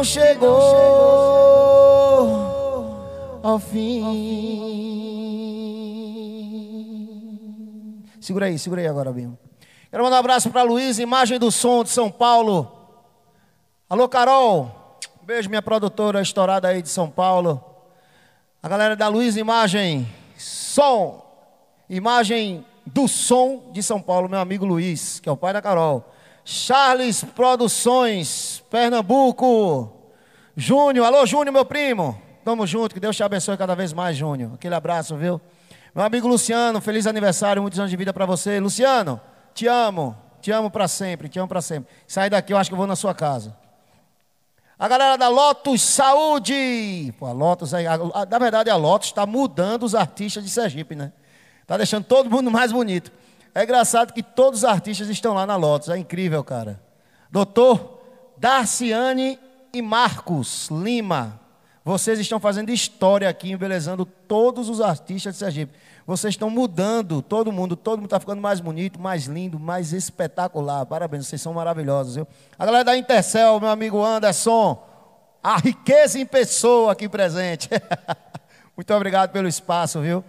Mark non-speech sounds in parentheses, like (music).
não chegou ao fim. Segura aí, segura aí agora, Binho. Quero mandar um abraço para Luiz, imagem do som de São Paulo. Alô, Carol. Um beijo, minha produtora estourada aí de São Paulo. A galera da Luiz Imagem, som, imagem do som de São Paulo, meu amigo Luiz, que é o pai da Carol. Charles Produções, Pernambuco. Júnior, alô Júnior, meu primo. Tamo junto, que Deus te abençoe cada vez mais, Júnior. Aquele abraço, viu? Meu amigo Luciano, feliz aniversário, muitos anos de vida para você. Luciano, te amo, te amo para sempre, te amo para sempre. Sai daqui, eu acho que eu vou na sua casa. A galera da Lotus Saúde. Pô, a Lotus, aí. na verdade, a Lotus está mudando os artistas de Sergipe, né? Está deixando todo mundo mais bonito. É engraçado que todos os artistas estão lá na Lotus. É incrível, cara. Doutor Darciane e Marcos Lima. Vocês estão fazendo história aqui, embelezando todos os artistas de Sergipe. Vocês estão mudando todo mundo, todo mundo está ficando mais bonito, mais lindo, mais espetacular. Parabéns, vocês são maravilhosos, viu? A galera da Intercel, meu amigo Anderson, a riqueza em pessoa aqui presente. (laughs) Muito obrigado pelo espaço, viu?